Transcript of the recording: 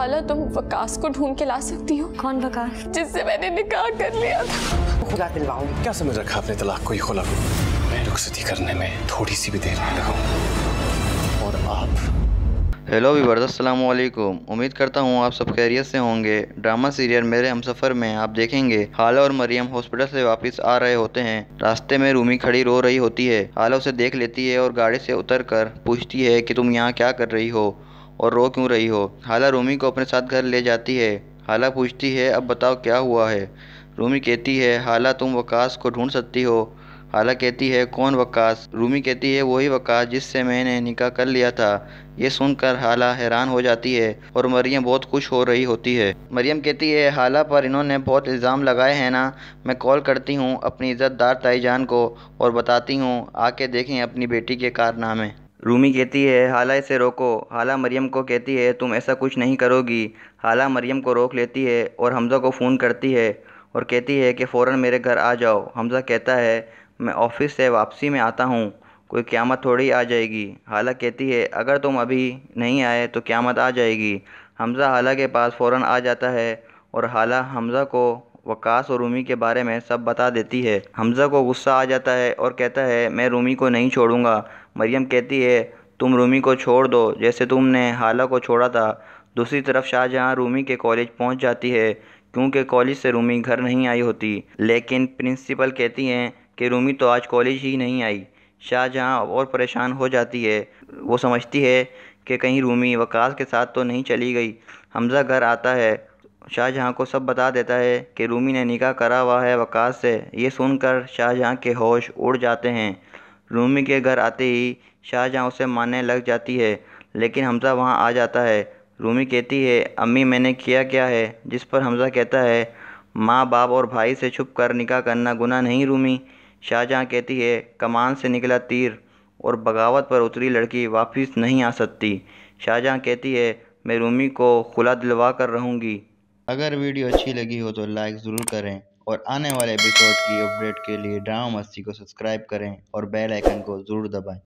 खाला तुम वकास को ढूंढ के ला सकती हो कौन वकास जिससे मैंने निकाह कर लिया था खुला दिलवाऊंगी क्या समझ रखा आपने तलाक को ही खुला को मैं रुखसती करने में थोड़ी सी भी देर नहीं लगाऊं और आप हेलो वीवर असलकुम उम्मीद करता हूँ आप सब खैरियत से होंगे ड्रामा सीरियल मेरे हम सफ़र में आप देखेंगे हाला और मरियम हॉस्पिटल से वापस आ रहे होते हैं रास्ते में रूमी खड़ी रो रही होती है हाला उसे देख लेती है और गाड़ी से उतरकर पूछती है कि तुम यहाँ क्या कर रही हो और रो क्यों रही हो हाला रूमी को अपने साथ घर ले जाती है हाला पूछती है अब बताओ क्या हुआ है रूमी कहती है हाला तुम वकास को ढूंढ सकती हो हाला कहती है कौन वकास रूमी कहती है वही वकास जिससे मैंने निकाह कर लिया था ये सुनकर हाला हैरान हो जाती है और मरियम बहुत खुश हो रही होती है मरियम कहती है हाला पर इन्होंने बहुत इल्ज़ाम लगाए हैं ना मैं कॉल करती हूँ अपनी इज़्ज़तदार ताईजान को और बताती हूँ आके देखें अपनी बेटी के कारनामे रूमी कहती है हाला इसे रोको हाला मरियम को कहती है तुम ऐसा कुछ नहीं करोगी हाला मरियम को रोक लेती है और हमज़ा को फ़ोन करती है और कहती है कि फ़ौर मेरे घर आ जाओ हमज़ा कहता है मैं ऑफिस से वापसी में आता हूँ कोई क़्यामत थोड़ी आ जाएगी हाला कहती है अगर तुम अभी नहीं आए तो क़्यामत आ जाएगी हमज़ा हाला के पास फ़ौर आ जाता है और हाला हमज़ा को वकास और रूमी के बारे में सब बता देती है हमज़ा को गुस्सा आ जाता है और कहता है मैं रूमी को नहीं छोड़ूंगा मरियम कहती है तुम रूमी को छोड़ दो जैसे तुमने हाला को छोड़ा था दूसरी तरफ शाहजहाँ रूमी के कॉलेज पहुँच जाती है क्योंकि कॉलेज से रूमी घर नहीं आई होती लेकिन प्रिंसिपल कहती हैं कि रूमी तो आज कॉलेज ही नहीं आई शाहजहाँ और परेशान हो जाती है वो समझती है कि कहीं रूमी वकास के साथ तो नहीं चली गई हमज़ा घर आता है शाहजहाँ को सब बता देता है कि रूमी ने निकाह करा हुआ है वकास से ये सुनकर शाहजहाँ के होश उड़ जाते हैं रूमी के घर आते ही शाहजहाँ उसे मानने लग जाती है लेकिन हमज़ा वहाँ आ जाता है रूमी कहती है अम्मी मैंने किया क्या है जिस पर हमज़ा कहता है माँ बाप और भाई से छुप कर निकाह करना गुना नहीं रूमी शाहजहाँ कहती है कमान से निकला तीर और बगावत पर उतरी लड़की वापस नहीं आ सकती शाहजहाँ कहती है मैं रूमी को खुला दिलवा कर रहूँगी अगर वीडियो अच्छी लगी हो तो लाइक ज़रूर करें और आने वाले एपिसोड की अपडेट के लिए ड्रामा मस्ती को सब्सक्राइब करें और बेल आइकन को ज़रूर दबाएं